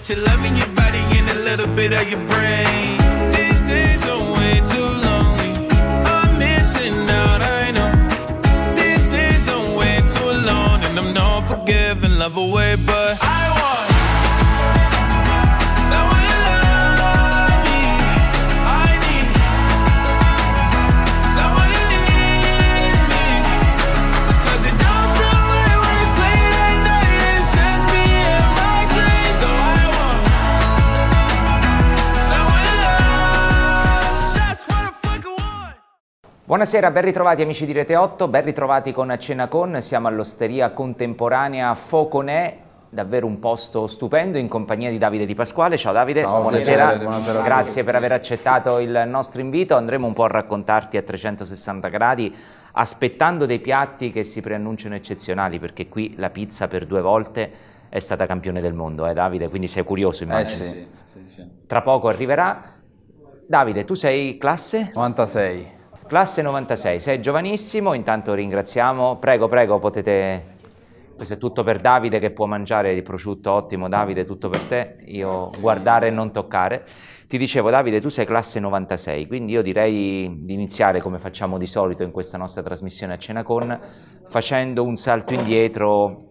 much you loving your body and a little bit of your brain. These days are way too lonely. I'm missing out, I know. These days are way too alone, and I'm not forgiving, love away, but I Buonasera, ben ritrovati amici di Rete 8, ben ritrovati con Cena Con, siamo all'osteria contemporanea Foconè, davvero un posto stupendo in compagnia di Davide Di Pasquale. Ciao Davide, Ciao, buonasera. Buonasera. buonasera. Grazie per aver accettato il nostro invito, andremo un po' a raccontarti a 360 gradi aspettando dei piatti che si preannunciano eccezionali perché qui la pizza per due volte è stata campione del mondo, eh Davide, quindi sei curioso eh, immagino. Eh sì. Tra poco arriverà. Davide, tu sei classe? 96. Classe 96, sei giovanissimo, intanto ringraziamo. Prego, prego, potete... Questo è tutto per Davide che può mangiare il prosciutto, ottimo Davide, tutto per te. Io Grazie. guardare e non toccare. Ti dicevo Davide, tu sei classe 96, quindi io direi di iniziare come facciamo di solito in questa nostra trasmissione a cena con, facendo un salto indietro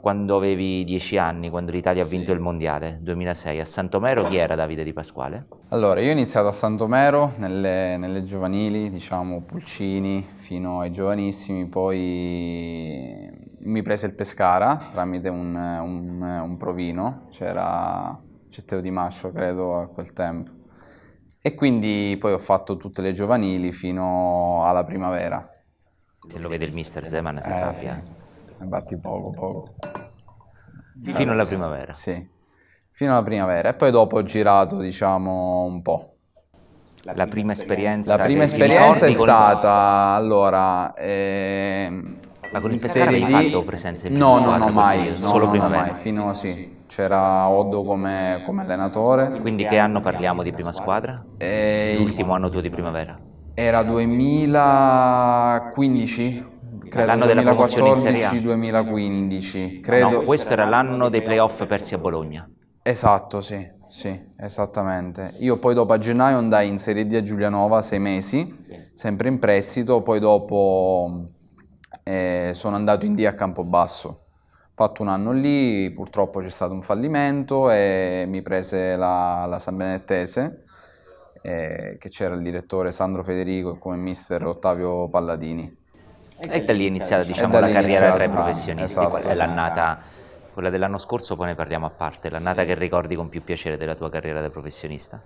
quando avevi dieci anni, quando l'Italia ha vinto sì. il Mondiale, 2006, a Santomero chi era Davide Di Pasquale? Allora, io ho iniziato a Santomero nelle, nelle giovanili, diciamo Pulcini, fino ai giovanissimi, poi mi prese il Pescara tramite un, un, un provino, c'era Cetteo Di Mascio credo a quel tempo, e quindi poi ho fatto tutte le giovanili fino alla primavera. Se lo vede il mister Zeman si eh, sì batti poco poco. Fino alla primavera. Sì, fino alla primavera. E poi dopo ho girato, diciamo, un po'. La, la prima, esperienza. La prima esperienza è stata, con... allora... Ehm, ma con il serie D... fatto presenze No, no, no, mai. No, solo no, primavera. mai. Fino a sì. C'era Oddo come, come, allenatore. Quindi che anno parliamo di prima squadra? E... Eh, L'ultimo anno tuo di primavera? Era 2015, credo 2014-2015. Ah, credo... No, questo era l'anno dei playoff persi a Bologna. Esatto, sì, sì, esattamente. Io poi dopo a gennaio andai in Serie D a Giulianova, sei mesi, sì. sempre in prestito, poi dopo eh, sono andato in D a Campobasso. Ho fatto un anno lì, purtroppo c'è stato un fallimento e mi prese la, la San Benettese, eh, che c'era il direttore Sandro Federico e come mister Ottavio Palladini e da lì è iniziata diciamo, diciamo, la carriera tra i professionisti, esatto, è esatto. l'annata... quella dell'anno scorso poi ne parliamo a parte, l'annata sì. che ricordi con più piacere della tua carriera da professionista?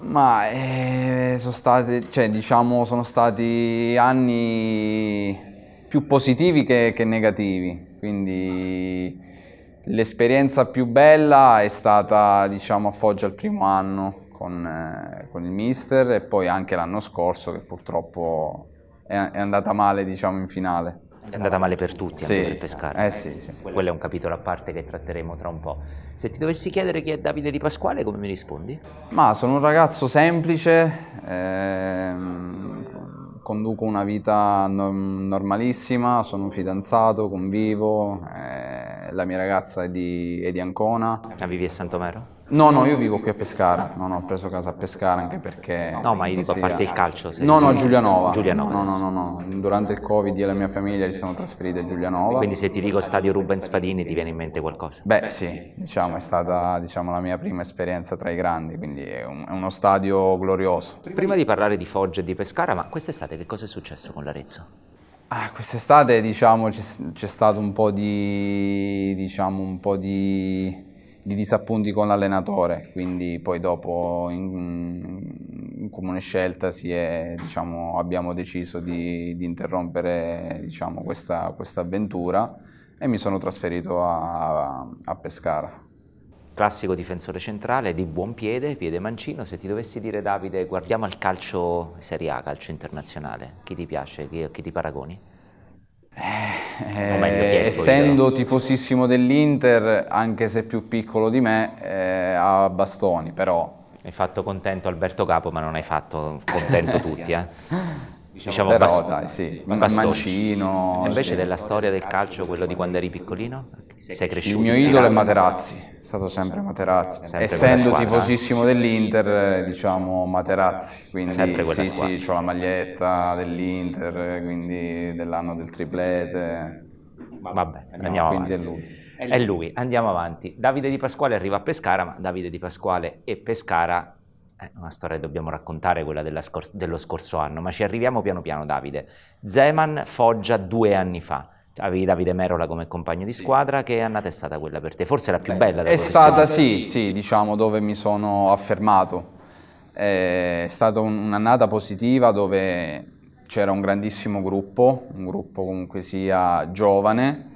Ma eh, sono, state, cioè, diciamo, sono stati anni più positivi che, che negativi, quindi l'esperienza più bella è stata diciamo, a Foggia il primo anno con, eh, con il mister e poi anche l'anno scorso che purtroppo è, è andata male diciamo in finale. È andata male per tutti, sì, per Pescara. Eh, sì, sì. Quello è un capitolo a parte che tratteremo tra un po'. Se ti dovessi chiedere chi è Davide Di Pasquale, come mi rispondi? Ma sono un ragazzo semplice, ehm, conduco una vita normalissima, sono un fidanzato, convivo, eh, la mia ragazza è di, è di Ancona. Ma ah, vivi a Santomero? No, no, io vivo qui a Pescara, non ho preso casa a Pescara anche perché... No, ma io dico a parte il calcio. No, no, a Giulianova. Giulianova. No, no, no, no, durante il Covid io e la mia famiglia li siamo trasferiti a Giulianova. Quindi se ti dico stadio Ruben Spadini ti viene in mente qualcosa? Beh sì, diciamo è stata diciamo, la mia prima esperienza tra i grandi, quindi è, un, è uno stadio glorioso. Prima di parlare di Foggia e di Pescara, ma quest'estate che cosa è successo con l'Arezzo? Ah, quest'estate diciamo c'è stato un po' di... diciamo un po' di di disappunti con l'allenatore, quindi poi dopo in, in comune scelta si è, diciamo, abbiamo deciso di, di interrompere diciamo, questa, questa, avventura e mi sono trasferito a, a, Pescara. Classico difensore centrale di buon piede, piede mancino, se ti dovessi dire Davide guardiamo al calcio Serie A, calcio internazionale, chi ti piace, chi, chi ti paragoni? Eh, eh, essendo tifosissimo dell'Inter, anche se più piccolo di me, eh, a bastoni, però... Hai fatto contento Alberto Capo, ma non hai fatto contento tutti, eh? Diciamo, diciamo però, bastoni, dai, sì. Bastoni. Mancino... E invece della storia del calcio, quello di quando eri piccolino? sei, cresciuto. Il mio idolo è Materazzi, è stato sempre Materazzi. Sempre Essendo tifosissimo dell'Inter, diciamo Materazzi, quindi sempre sì, squadra. sì, ho la maglietta dell'Inter, quindi dell'anno del triplete. Vabbè, andiamo no, avanti. È lui. È, lui. andiamo avanti. Davide Di Pasquale arriva a Pescara, ma Davide Di Pasquale e Pescara è eh, una storia che dobbiamo raccontare, quella scor- dello scorso anno, ma ci arriviamo piano piano Davide. Zeman Foggia due anni fa. Avevi Davide Merola come compagno di sì. squadra, che annata è stata quella per te? Forse la più Beh, bella? È stata, sì, sì, diciamo dove mi sono affermato. È stata un'annata positiva dove c'era un grandissimo gruppo, un gruppo comunque sia giovane,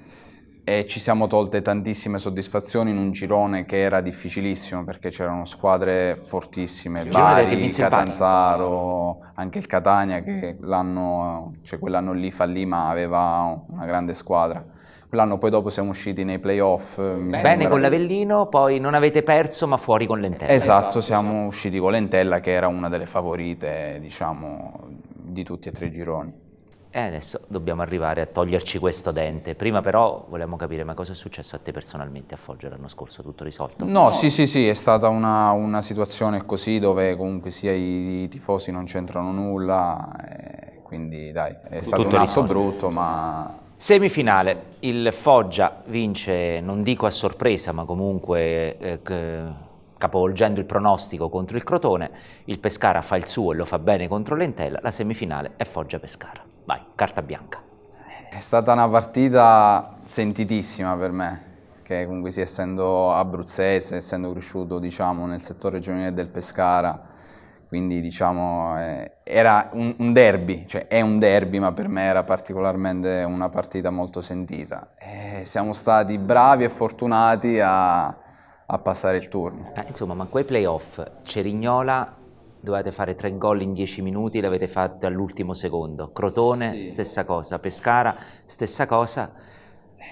e ci siamo tolte tantissime soddisfazioni in un girone che era difficilissimo perché c'erano squadre fortissime, il Bari, Catanzaro, anche il Catania che cioè quell'anno lì fallì ma aveva una grande squadra. Quell'anno poi dopo siamo usciti nei playoff. Eh, Bene sembra... con l'Avellino, poi non avete perso ma fuori con l'Entella. Esatto, esatto siamo esatto. usciti con l'Entella che era una delle favorite diciamo di tutti e tre i gironi. E adesso dobbiamo arrivare a toglierci questo dente. Prima però vogliamo capire ma cosa è successo a te personalmente a Foggia l'anno scorso, tutto risolto? No, no, sì, sì, sì, è stata una, una, situazione così dove comunque sia i, i tifosi non c'entrano nulla, eh, quindi dai, è stato un risolto. atto brutto ma... Semifinale, il Foggia vince, non dico a sorpresa, ma comunque eh, capovolgendo il pronostico contro il Crotone, il Pescara fa il suo e lo fa bene contro l'Entella, la semifinale è Foggia-Pescara. Vai, carta bianca. È stata una partita sentitissima per me, che comunque sì, essendo abruzzese, essendo cresciuto diciamo, nel settore giovanile del Pescara, quindi diciamo eh, era un, un, derby, cioè è un derby ma per me era particolarmente una partita molto sentita. E siamo stati bravi e fortunati a, a passare il turno. Eh, insomma, ma quei playoff Cerignola dovete fare tre gol in dieci minuti, l'avete fatto all'ultimo secondo. Crotone, sì. stessa cosa. Pescara, stessa cosa.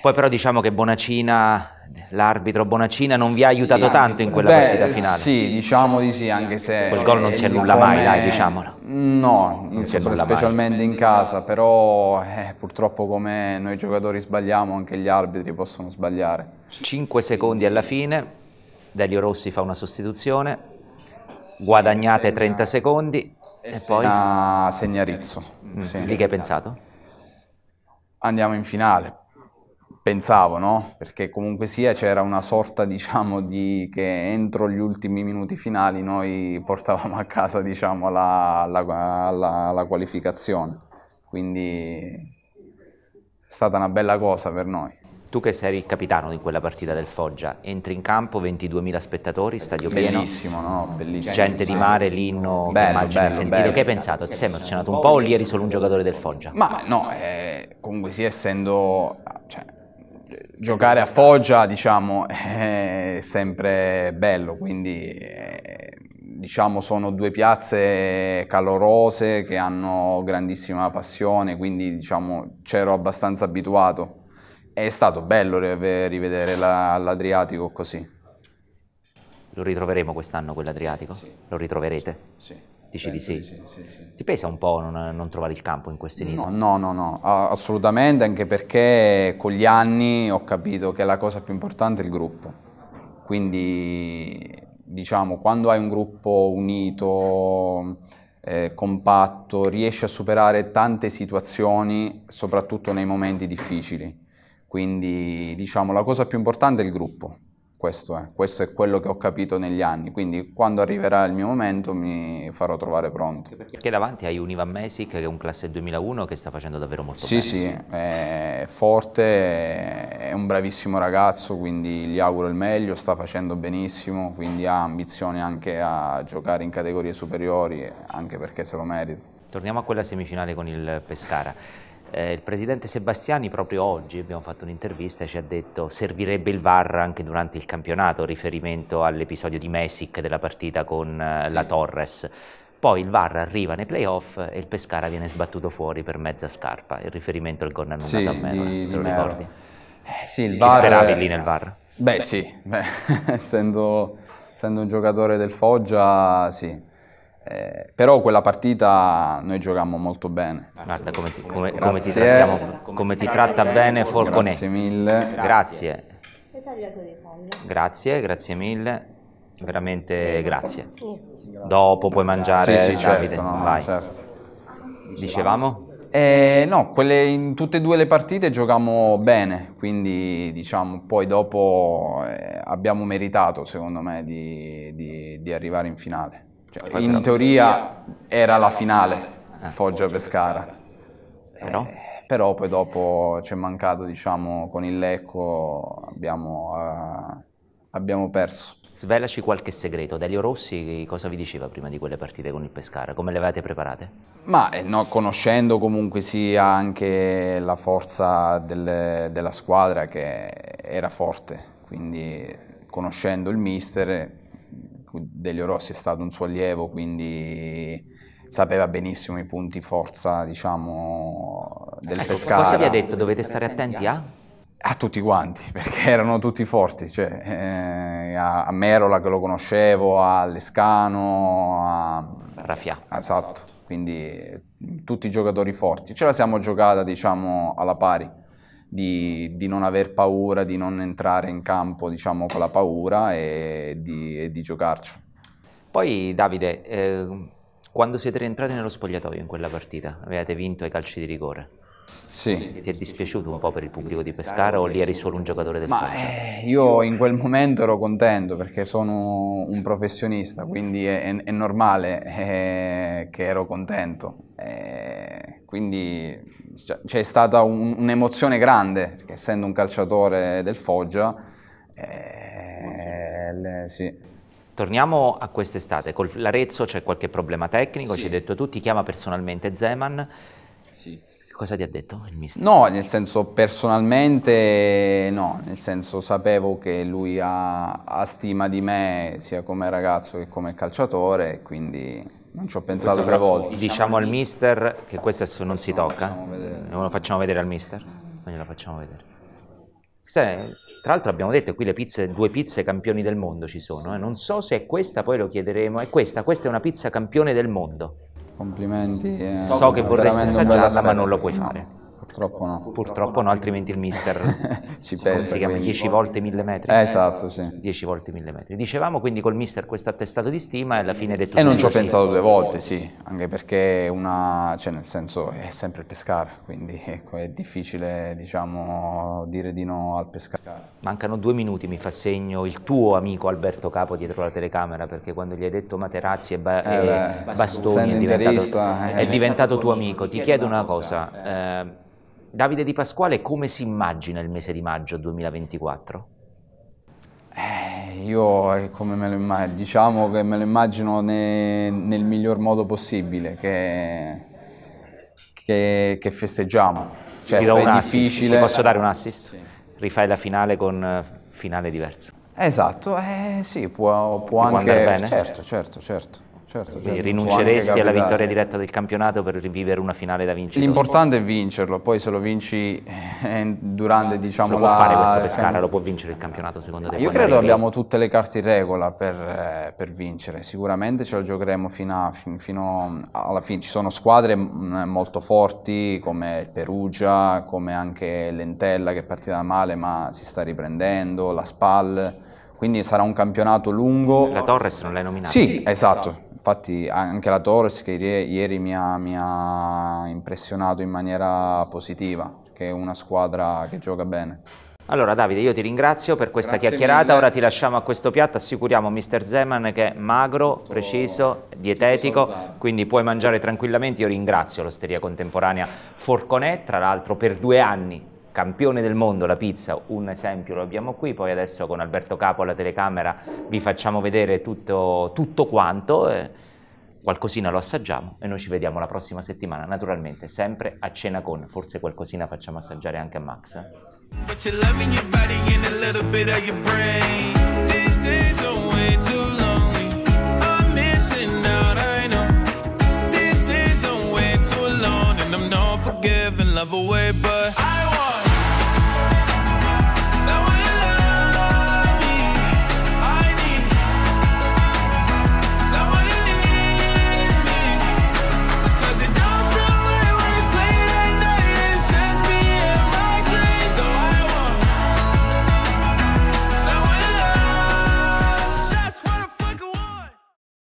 Poi però diciamo che Bonacina, l'arbitro Bonacina non vi ha aiutato sì, tanto in quella beh, partita finale. Sì, diciamo di sì, anche se... Quel gol non si eh, annulla mai, dai, diciamolo. No, in specialmente mai. in casa, però eh, purtroppo come noi giocatori sbagliamo, anche gli arbitri possono sbagliare. Cinque secondi alla fine, Delio Rossi fa una sostituzione, guadagnate 30 secondi eh, e poi... A ah, Segnarizzo. Mm. Sì. Lì che hai esatto. pensato? Andiamo in finale. Pensavo, no? Perché comunque sia c'era una sorta, diciamo, di che entro gli ultimi minuti finali noi portavamo a casa, diciamo, la, la, la, la qualificazione. Quindi è stata una bella cosa per noi. Tu che sei il capitano di quella partita del Foggia, entri in campo, 22.000 spettatori, stadio Bellissimo, pieno. no? Bellissimo. Gente di mare, l'inno, bello, immagine bello, Che hai pensato? Ti sei emozionato un po' o lì eri solo un giocatore del Foggia? Ma no, eh, comunque sì, essendo... Cioè, giocare a Foggia, diciamo, è sempre bello, quindi... Eh, diciamo sono due piazze calorose che hanno grandissima passione, quindi diciamo c'ero abbastanza abituato è stato bello rivedere la, l'Adriatico così. Lo ritroveremo quest'anno quell'Adriatico? Sì. Lo ritroverete? Sì. Dici di sì. Sì, sì? Ti pesa un po' non, non trovare il campo in questi inizi? No, no, no, no, assolutamente, anche perché con gli anni ho capito che la cosa più importante è il gruppo. Quindi, diciamo, quando hai un gruppo unito, eh, compatto, riesci a superare tante situazioni, soprattutto nei momenti difficili quindi diciamo la cosa più importante è il gruppo, questo è, questo è quello che ho capito negli anni, quindi quando arriverà il mio momento mi farò trovare pronto. Perché davanti hai un Ivan Mesic che è un classe 2001 che sta facendo davvero molto sì, bene. Sì, sì, è forte, è un bravissimo ragazzo, quindi gli auguro il meglio, sta facendo benissimo, quindi ha ambizioni anche a giocare in categorie superiori, anche perché se lo merita. Torniamo a quella semifinale con il Pescara. Eh, il presidente Sebastiani proprio oggi, abbiamo fatto un'intervista, ci ha detto servirebbe il VAR anche durante il campionato, riferimento all'episodio di Messic della partita con eh, sì. la Torres. Poi il VAR arriva nei playoff e il Pescara viene sbattuto fuori per mezza scarpa, il riferimento al gol annullato sì, a Mero, eh, di, te lo ricordi? Eh, sì, il si VAR... speravi lì nel VAR? Beh, beh. sì, beh, essendo, essendo un giocatore del Foggia, sì, eh, però quella partita noi giocammo molto bene. Guarda come ti, come, come ti, trattiamo, come ti tratta bene Forconet. Grazie mille. Grazie. Grazie, grazie mille. Veramente grazie. Dopo puoi mangiare. Sì, sì, certo, no, certo. Dicevamo? Eh, no, quelle, in tutte e due le partite giocammo bene, quindi diciamo poi dopo eh, abbiamo meritato secondo me di, di, di arrivare in finale. Cioè, in teoria era la finale eh, Foggia-Pescara. Però? Eh, però? poi dopo ci è mancato, diciamo, con il Lecco abbiamo, eh, abbiamo perso. Svelaci qualche segreto. Delio Rossi cosa vi diceva prima di quelle partite con il Pescara? Come le avete preparate? Ma eh, no, conoscendo comunque sia anche la forza del, della squadra che era forte, quindi conoscendo il mister Delio Rossi è stato un suo allievo, quindi sapeva benissimo i punti forza, diciamo, del ecco, Pescara. Cosa vi ha detto? Dovete stare attenti a? Ah? A tutti quanti, perché erano tutti forti, cioè, eh, a, a, Merola che lo conoscevo, a Lescano, a... Raffià. Esatto, quindi tutti giocatori forti. Ce la siamo giocata, diciamo, alla pari di, di, non aver paura, di non entrare in campo diciamo, con la paura e di, e di giocarci. Poi Davide, eh, quando siete rientrati nello spogliatoio in quella partita, avevate vinto ai calci di rigore. Sì. Ti è dispiaciuto un po' per il pubblico di Pescara o lì eri solo un giocatore del Ma eh, io in quel momento ero contento perché sono un professionista, quindi è, è normale eh, che ero contento. Eh, quindi cioè, c'è stata un, un'emozione grande, perché essendo un calciatore del Foggia, eh, sì. Torniamo a quest'estate, con l'Arezzo c'è qualche problema tecnico, sì. ci hai detto tu, ti chiama personalmente Zeman, sì. cosa ti ha detto il mister? No, nel senso personalmente no, nel senso sapevo che lui ha, ha stima di me sia come ragazzo che come calciatore, quindi non ci ho pensato tre volte. Diciamo al mister che questo non si tocca. Non lo facciamo vedere al mister? Non glielo facciamo vedere. Tra l'altro abbiamo detto qui le pizze, due pizze campioni del mondo ci sono. Eh. Non so se è questa, poi lo chiederemo. È questa, questa è una pizza campione del mondo. Complimenti. Eh. So che vorresti assaggiarla, ma non lo puoi no. fare. Purtroppo no. Purtroppo no, altrimenti il mister ci pensa. Si chiama 10 volte 1000 metri. Eh, esatto, sì. 10 volte 1000 metri. Dicevamo quindi col mister questo attestato di stima e alla fine del detto... E non ci ho pensato due volte, sì, anche perché una, cioè nel senso è sempre il Pescara, quindi ecco, è difficile diciamo dire di no al pescare. Mancano due minuti, mi fa segno il tuo amico Alberto Capo dietro la telecamera, perché quando gli hai detto Materazzi e, ba eh, beh, Bastoni è diventato, è eh. diventato tuo amico. Ti chiedo una cosa. Eh, eh Davide Di Pasquale come si immagina il mese di maggio 2024? Eh, io eh, come me lo immagino, diciamo che me lo immagino ne, nel miglior modo possibile che, che, che festeggiamo. Certo, è difficile. Ti posso dare un assist? Sì. Rifai la finale con eh, finale diverso. Esatto, eh, sì, può, può anche... Certo, certo, certo. Certo, certo. rinunceresti alla vittoria diretta del campionato per rivivere una finale da vincere. L'importante è vincerlo, poi se lo vinci eh, eh durante diciamo, lo la... Lo può fare questa Pescara, lo può vincere il campionato secondo te? Io credo abbiamo tutte le carte in regola per, eh, per vincere, sicuramente ce la giocheremo fino, a, fino alla fine. Ci sono squadre mm, molto forti come Perugia, come anche l'Entella che è partita male ma si sta riprendendo, la Spal quindi sarà un campionato lungo. La Torres non l'hai nominata? Sì, esatto infatti anche la Torres che ieri mi ha, mi ha impressionato in maniera positiva, che è una squadra che gioca bene. Allora Davide, io ti ringrazio per questa Grazie chiacchierata, mille. ora ti lasciamo a questo piatto, assicuriamo Mr. Zeman che è magro, tutto, preciso, dietetico, quindi puoi mangiare tranquillamente, io ringrazio l'Osteria Contemporanea Forconè, tra l'altro per due anni campione del mondo la pizza, un esempio lo abbiamo qui, poi adesso con Alberto Capo alla telecamera vi facciamo vedere tutto, tutto quanto, eh, qualcosina lo assaggiamo e noi ci vediamo la prossima settimana, naturalmente sempre a cena con, forse qualcosina facciamo assaggiare anche a Max. Eh? love away